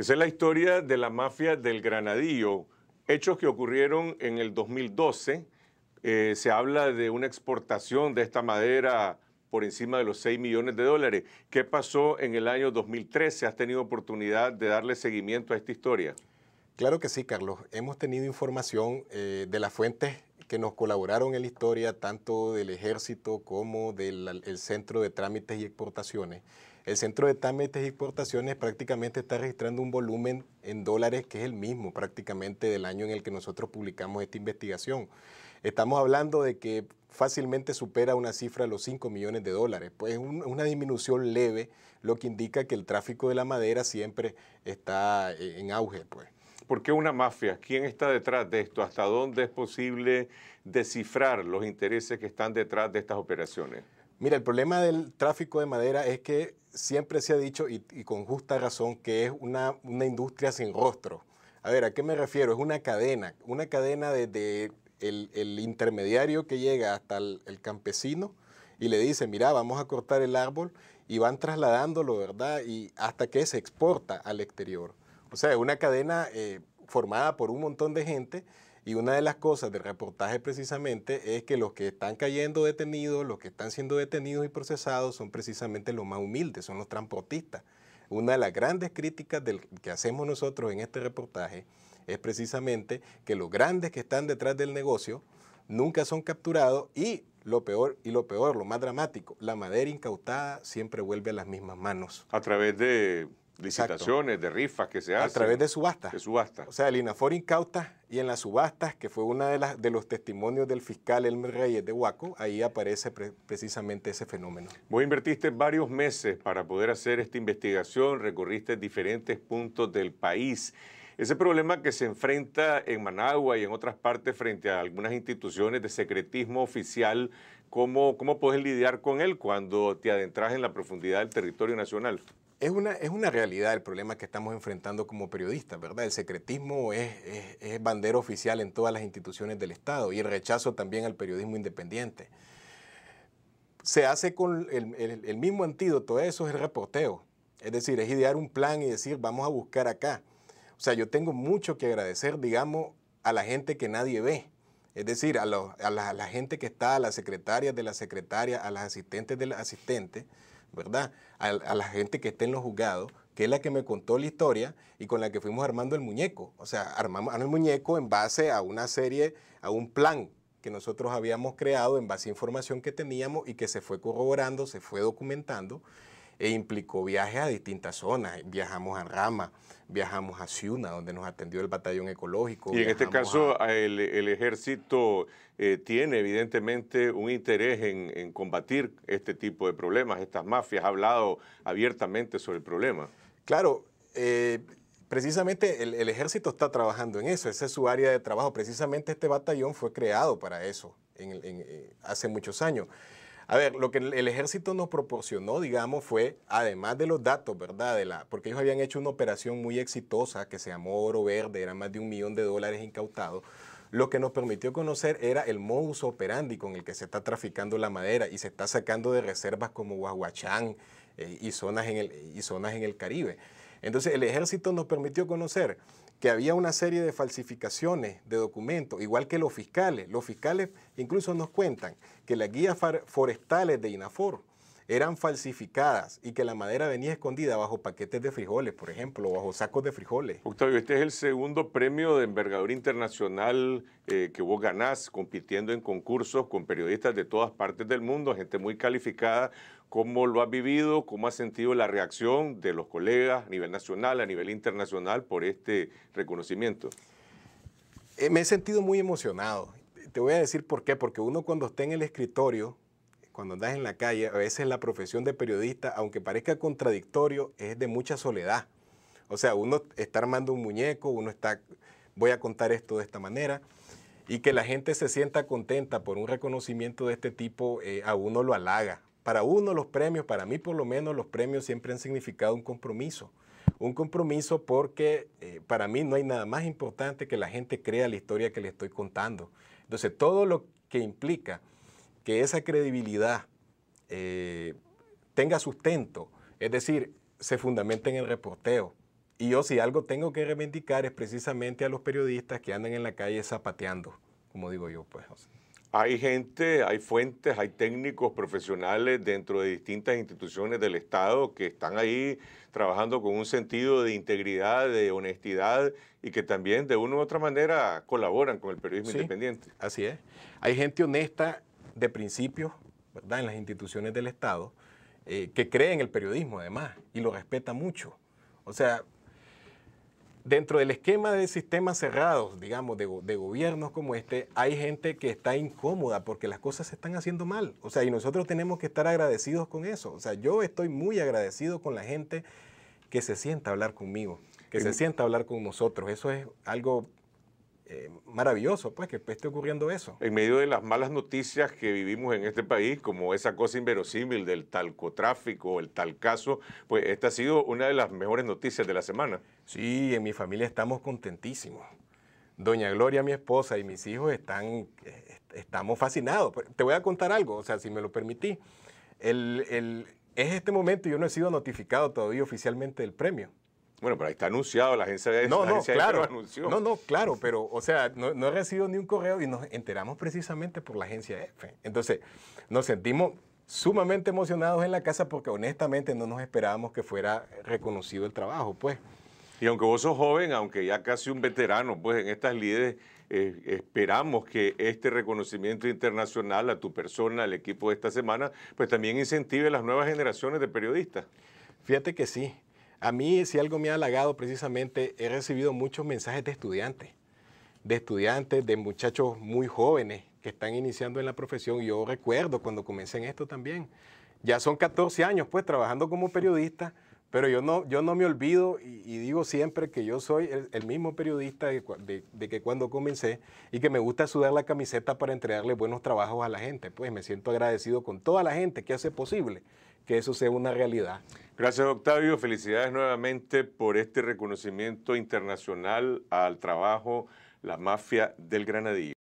Esa es la historia de la mafia del Granadillo, hechos que ocurrieron en el 2012. Eh, se habla de una exportación de esta madera por encima de los 6 millones de dólares. ¿Qué pasó en el año 2013? ¿Has tenido oportunidad de darle seguimiento a esta historia? Claro que sí, Carlos. Hemos tenido información eh, de las fuentes que nos colaboraron en la historia, tanto del ejército como del Centro de Trámites y Exportaciones, el centro de trámites y exportaciones prácticamente está registrando un volumen en dólares que es el mismo prácticamente del año en el que nosotros publicamos esta investigación. Estamos hablando de que fácilmente supera una cifra de los 5 millones de dólares. Pues una disminución leve, lo que indica que el tráfico de la madera siempre está eh, en auge. Pues. ¿Por qué una mafia? ¿Quién está detrás de esto? ¿Hasta dónde es posible descifrar los intereses que están detrás de estas operaciones? Mira, el problema del tráfico de madera es que siempre se ha dicho, y, con justa razón, que es una, industria sin rostro. A ver, ¿a qué me refiero? Es una cadena, una cadena desde el, intermediario que llega hasta el, campesino y le dice, mira, vamos a cortar el árbol y van trasladándolo, ¿verdad? Y hasta que se exporta al exterior. O sea, es una cadena eh, formada por un montón de gente y una de las cosas del reportaje precisamente es que los que están cayendo detenidos, los que están siendo detenidos y procesados son precisamente los más humildes, son los transportistas. Una de las grandes críticas del, que hacemos nosotros en este reportaje es precisamente que los grandes que están detrás del negocio nunca son capturados y lo peor y lo peor, lo más dramático, la madera incautada siempre vuelve a las mismas manos. A través de licitaciones, de rifas que se hacen. A través de subastas. De subastas. O sea, el INAFOR incauta y en las subastas, que fue uno de, de los testimonios del fiscal Elmer Reyes de Huaco, ahí aparece precisamente ese fenómeno. Vos invertiste varios meses para poder hacer esta investigación, recorriste diferentes puntos del país. Ese problema que se enfrenta en Managua y en otras partes frente a algunas instituciones de secretismo oficial, ¿cómo, cómo puedes lidiar con él cuando te adentras en la profundidad del territorio nacional? Es una, es una realidad el problema que estamos enfrentando como periodistas, ¿verdad? El secretismo es, bandera oficial en todas las instituciones del Estado y el rechazo también al periodismo independiente. Se hace con el, mismo antídoto, eso es el reporteo. Es decir, es idear un plan y decir, vamos a buscar acá. O sea, yo tengo mucho que agradecer, digamos, a la gente que nadie ve. Es decir, a, la, gente que está, a las secretaria, de la secretaria a las asistentes del asistente ¿verdad? A, la gente que esté en los juzgados, que es la que me contó la historia y con la que fuimos armando el muñeco. O sea, armamos el muñeco en base a una serie, a un plan que nosotros habíamos creado en base a información que teníamos y que se fue corroborando, se fue documentando e implicó viajes a distintas zonas. Viajamos a Rama, viajamos a Ciuna, donde nos atendió el batallón ecológico. Y en este caso, el, ejército eh, tiene evidentemente un interés en, combatir este tipo de problemas, estas mafias. Ha hablado abiertamente sobre el problema. Claro, eh, precisamente el, ejército está trabajando en eso, esa es su área de trabajo. Precisamente este batallón fue creado para eso eh, hace muchos años. A ver, lo que el ejército nos proporcionó, digamos, fue, además de los datos, ¿verdad? De la, porque ellos habían hecho una operación muy exitosa que se llamó Oro Verde, era más de un millón de dólares incautados lo que nos permitió conocer era el modus operandi con el que se está traficando la madera y se está sacando de reservas como Guaguachán eh, y, zonas en el, y zonas en el Caribe. Entonces el ejército nos permitió conocer que había una serie de falsificaciones de documentos, igual que los fiscales. Los fiscales incluso nos cuentan que las guías forestales de INAFOR eran falsificadas y que la madera venía escondida bajo paquetes de frijoles, por ejemplo, o bajo sacos de frijoles. Octavio, este es el segundo premio de envergadura internacional eh, que vos ganás compitiendo en concursos con periodistas de todas partes del mundo, gente muy calificada. ¿Cómo lo has vivido? ¿Cómo has sentido la reacción de los colegas a nivel nacional, a nivel internacional por este reconocimiento? Eh, me he sentido muy emocionado. Te voy a decir por qué, porque uno cuando está en el escritorio cuando andas en la calle, a veces la profesión de periodista, aunque parezca contradictorio, es de mucha soledad. O sea, uno está armando un muñeco, uno está, voy a contar esto de esta manera, y que la gente se sienta contenta por un reconocimiento de este tipo, eh, a uno lo halaga. Para uno los premios, para mí por lo menos los premios siempre han significado un compromiso. Un compromiso porque eh, para mí no hay nada más importante que la gente crea la historia que le estoy contando. Entonces, todo lo que implica que esa credibilidad eh, tenga sustento, es decir, se fundamenta en el reporteo. Y yo si algo tengo que reivindicar es precisamente a los periodistas que andan en la calle zapateando, como digo yo, pues. Hay gente, hay fuentes, hay técnicos profesionales dentro de distintas instituciones del Estado que están ahí trabajando con un sentido de integridad, de honestidad y que también de una u otra manera colaboran con el periodismo independiente. Así es. Hay gente honesta de principios, ¿verdad? En las instituciones del Estado, eh, que cree en el periodismo además y lo respeta mucho. O sea, dentro del esquema de sistemas cerrados, digamos, de, gobiernos como este, hay gente que está incómoda porque las cosas se están haciendo mal. O sea, y nosotros tenemos que estar agradecidos con eso. O sea, yo estoy muy agradecido con la gente que se sienta a hablar conmigo, que se sienta a hablar con nosotros. Eso es algo eh, maravilloso, pues, que esté ocurriendo eso. En medio de las malas noticias que vivimos en este país, como esa cosa inverosímil del talcotráfico, el tal caso, pues esta ha sido una de las mejores noticias de la semana. Sí, en mi familia estamos contentísimos. Doña Gloria, mi esposa y mis hijos están, eh, estamos fascinados. Te voy a contar algo, o sea, si me lo permitís. El, el, es este momento, yo no he sido notificado todavía oficialmente del premio. Bueno, pero ahí está anunciado, la agencia de No, no, claro. Anunció. No, no, claro, pero, o sea, no, he recibido ni un correo y nos enteramos precisamente por la agencia F. Entonces, nos sentimos sumamente emocionados en la casa porque honestamente no nos esperábamos que fuera reconocido el trabajo, pues. Y aunque vos sos joven, aunque ya casi un veterano, pues en estas líderes eh, esperamos que este reconocimiento internacional a tu persona, al equipo de esta semana, pues también incentive a las nuevas generaciones de periodistas. Fíjate que sí, a mí, si algo me ha halagado precisamente, he recibido muchos mensajes de estudiantes, de estudiantes, de muchachos muy jóvenes que están iniciando en la profesión. Yo recuerdo cuando comencé en esto también. Ya son 14 años, pues, trabajando como periodista, pero yo no, yo no me olvido y, digo siempre que yo soy el, mismo periodista de, de, que cuando comencé y que me gusta sudar la camiseta para entregarle buenos trabajos a la gente. Pues me siento agradecido con toda la gente que hace posible que eso sea una realidad. Gracias, Octavio. Felicidades nuevamente por este reconocimiento internacional al trabajo La Mafia del Granadillo.